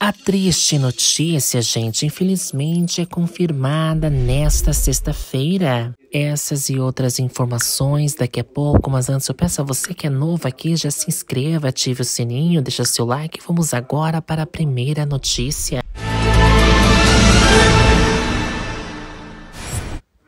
A triste notícia, gente, infelizmente é confirmada nesta sexta-feira. Essas e outras informações daqui a pouco, mas antes eu peço a você que é novo aqui, já se inscreva, ative o sininho, deixa seu like. Vamos agora para a primeira notícia.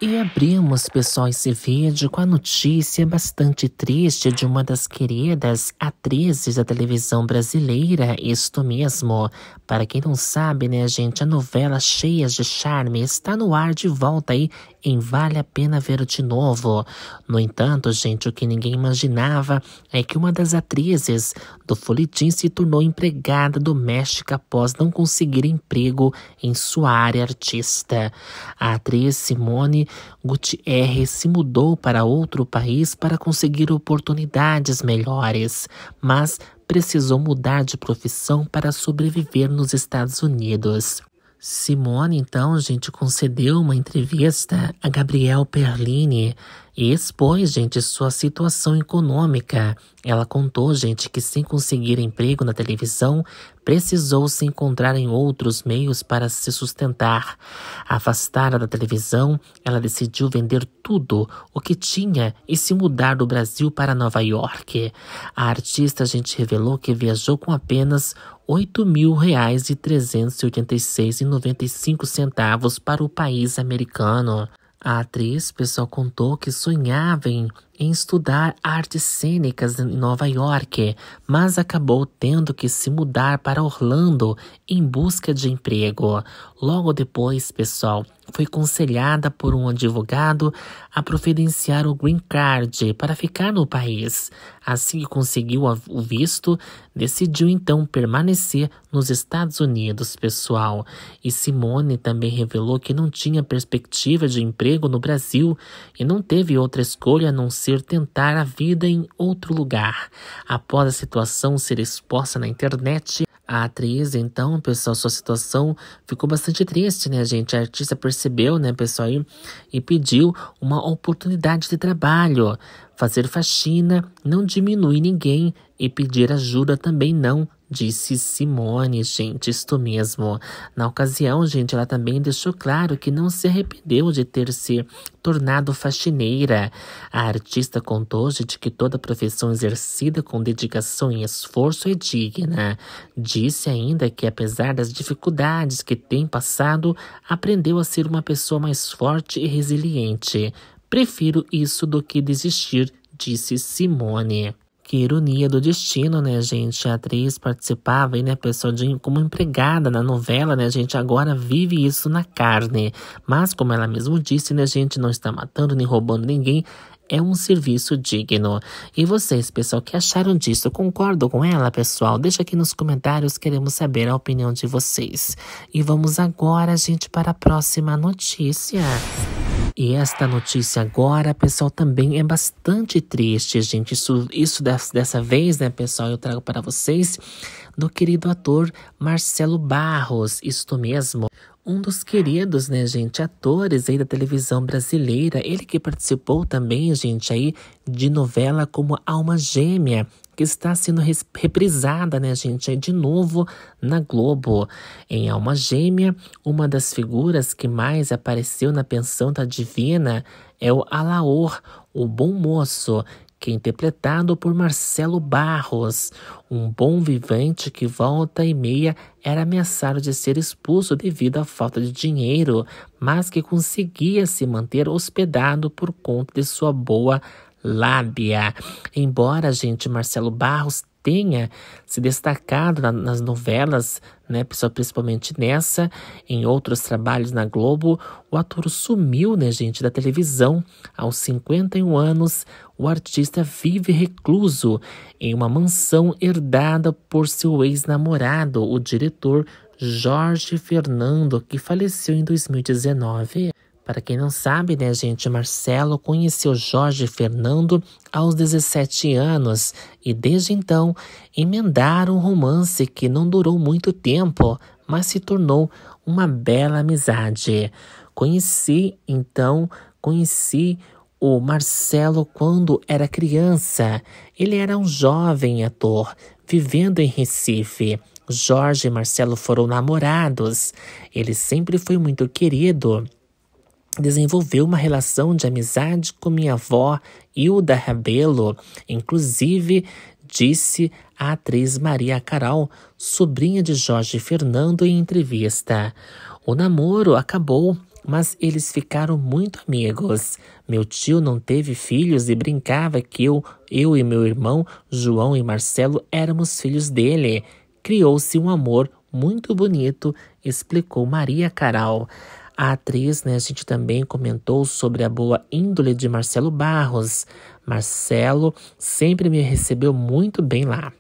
E Abrimos, pessoal, esse vídeo com a notícia bastante triste de uma das queridas atrizes da televisão brasileira, isto mesmo. Para quem não sabe, né, gente, a novela Cheias de Charme está no ar de volta aí em Vale a Pena Ver de Novo. No entanto, gente, o que ninguém imaginava é que uma das atrizes do Folhetim se tornou empregada doméstica após não conseguir emprego em sua área artista. A atriz Simone Gutierrez se mudou para outro país para conseguir oportunidades melhores, mas precisou mudar de profissão para sobreviver nos Estados Unidos. Simone, então, gente, concedeu uma entrevista a Gabriel Perlini e expôs, gente, sua situação econômica. Ela contou, gente, que sem conseguir emprego na televisão, precisou se encontrar em outros meios para se sustentar. Afastada da televisão, ela decidiu vender tudo o que tinha e se mudar do Brasil para Nova York. A artista, gente revelou que viajou com apenas R$ 8.386,95 para o país americano. A atriz, pessoal, contou que sonhava em em estudar artes cênicas em Nova York, mas acabou tendo que se mudar para Orlando em busca de emprego. Logo depois, pessoal, foi aconselhada por um advogado a providenciar o green card para ficar no país. Assim que conseguiu o visto, decidiu então permanecer nos Estados Unidos, pessoal. E Simone também revelou que não tinha perspectiva de emprego no Brasil e não teve outra escolha a não ser ser tentar a vida em outro lugar. Após a situação ser exposta na internet, a atriz, então, pessoal, sua situação ficou bastante triste, né, gente? A artista percebeu, né, pessoal, e, pediu uma oportunidade de trabalho. Fazer faxina não diminui ninguém e pedir ajuda também não Disse Simone, gente, isto mesmo. Na ocasião, gente, ela também deixou claro que não se arrependeu de ter se tornado faxineira. A artista contou, gente, que toda profissão exercida com dedicação e esforço é digna. Disse ainda que, apesar das dificuldades que tem passado, aprendeu a ser uma pessoa mais forte e resiliente. Prefiro isso do que desistir, disse Simone. Que ironia do destino, né, gente? A atriz participava aí, né, pessoal, de, como empregada na novela, né, gente? Agora vive isso na carne. Mas, como ela mesmo disse, né, gente, não está matando nem roubando ninguém. É um serviço digno. E vocês, pessoal, que acharam disso? Concordo com ela, pessoal? Deixa aqui nos comentários, queremos saber a opinião de vocês. E vamos agora, gente, para a próxima notícia. E esta notícia agora, pessoal, também é bastante triste, gente. Isso, isso dessa vez, né, pessoal, eu trago para vocês do querido ator Marcelo Barros, isto mesmo. Um dos queridos, né, gente, atores aí da televisão brasileira, ele que participou também, gente, aí de novela como Alma Gêmea, que está sendo reprisada, né, gente? É de novo na Globo. Em Alma Gêmea, uma das figuras que mais apareceu na pensão da Divina é o Alaor, o bom moço, que é interpretado por Marcelo Barros, um bom vivante que volta e meia era ameaçado de ser expulso devido à falta de dinheiro, mas que conseguia se manter hospedado por conta de sua boa lábia. Embora, gente, Marcelo Barros tenha se destacado na, nas novelas, né, principalmente nessa, em outros trabalhos na Globo, o ator sumiu, né, gente, da televisão. Aos 51 anos, o artista vive recluso em uma mansão herdada por seu ex-namorado, o diretor Jorge Fernando, que faleceu em 2019. Para quem não sabe, né, gente, Marcelo conheceu Jorge Fernando aos 17 anos e desde então emendaram um romance que não durou muito tempo, mas se tornou uma bela amizade. Conheci, então, conheci o Marcelo quando era criança. Ele era um jovem ator vivendo em Recife. Jorge e Marcelo foram namorados. Ele sempre foi muito querido desenvolveu uma relação de amizade com minha avó, Hilda Rabelo. Inclusive, disse a atriz Maria Carol, sobrinha de Jorge Fernando, em entrevista. O namoro acabou, mas eles ficaram muito amigos. Meu tio não teve filhos e brincava que eu, eu e meu irmão, João e Marcelo, éramos filhos dele. Criou-se um amor muito bonito, explicou Maria Carol. A atriz, né, a gente também comentou sobre a boa índole de Marcelo Barros. Marcelo sempre me recebeu muito bem lá.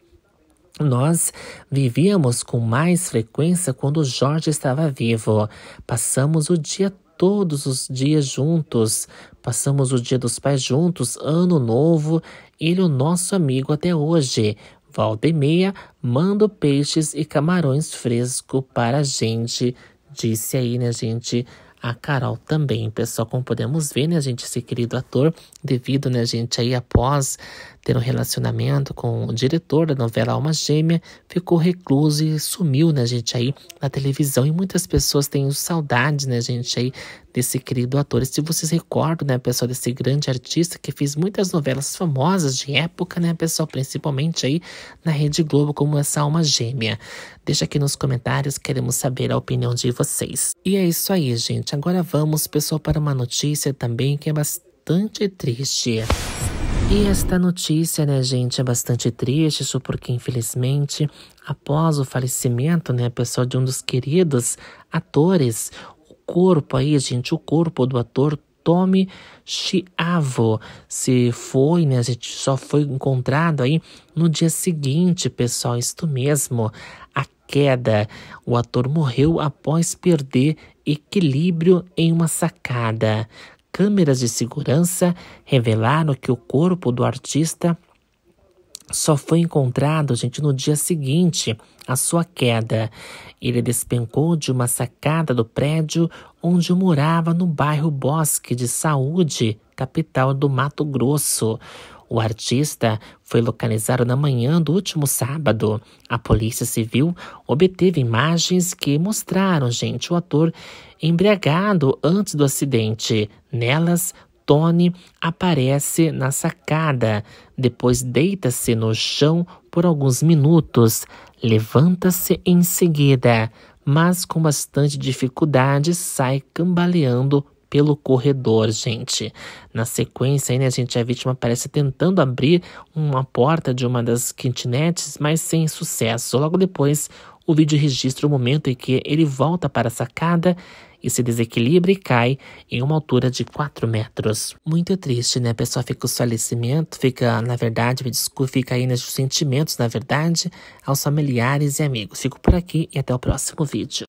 Nós vivíamos com mais frequência quando Jorge estava vivo. Passamos o dia todos os dias juntos. Passamos o dia dos pais juntos, ano novo. Ele, o nosso amigo até hoje. Volta e meia, mando peixes e camarões fresco para a gente disse aí, né, gente? A Carol também, pessoal, como podemos ver, né, gente, esse querido ator, devido, né, gente, aí após ter um relacionamento com o diretor da novela Alma Gêmea, ficou recluso e sumiu, né, gente, aí na televisão. E muitas pessoas têm saudade, né, gente, aí desse querido ator. E se vocês recordam, né, pessoal, desse grande artista que fez muitas novelas famosas de época, né, pessoal, principalmente aí na Rede Globo, como essa Alma Gêmea. Deixa aqui nos comentários, queremos saber a opinião de vocês. E é isso aí, gente. Agora vamos, pessoal, para uma notícia também que é bastante triste. E esta notícia, né, gente, é bastante triste, isso porque, infelizmente, após o falecimento, né, pessoal, de um dos queridos atores, o corpo aí, gente, o corpo do ator Tommy Chiavo se foi, né, gente, só foi encontrado aí no dia seguinte, pessoal, isto mesmo, a queda. O ator morreu após perder equilíbrio em uma sacada câmeras de segurança revelaram que o corpo do artista só foi encontrado, gente, no dia seguinte à sua queda. Ele despencou de uma sacada do prédio onde morava no bairro Bosque de Saúde, capital do Mato Grosso. O artista foi localizado na manhã do último sábado. A Polícia Civil obteve imagens que mostraram, gente, o ator embriagado antes do acidente. Nelas, Tony aparece na sacada, depois deita-se no chão por alguns minutos, levanta-se em seguida, mas com bastante dificuldade sai cambaleando pelo corredor, gente. Na sequência, aí, né, gente, a vítima parece tentando abrir uma porta de uma das quintinetes, mas sem sucesso. Logo depois, o vídeo registra o momento em que ele volta para a sacada e se desequilibra e cai em uma altura de 4 metros. Muito triste, né? A pessoa fica com falecimento, fica, na verdade, me desculpe, fica aí nos sentimentos, na verdade, aos familiares e amigos. Fico por aqui e até o próximo vídeo.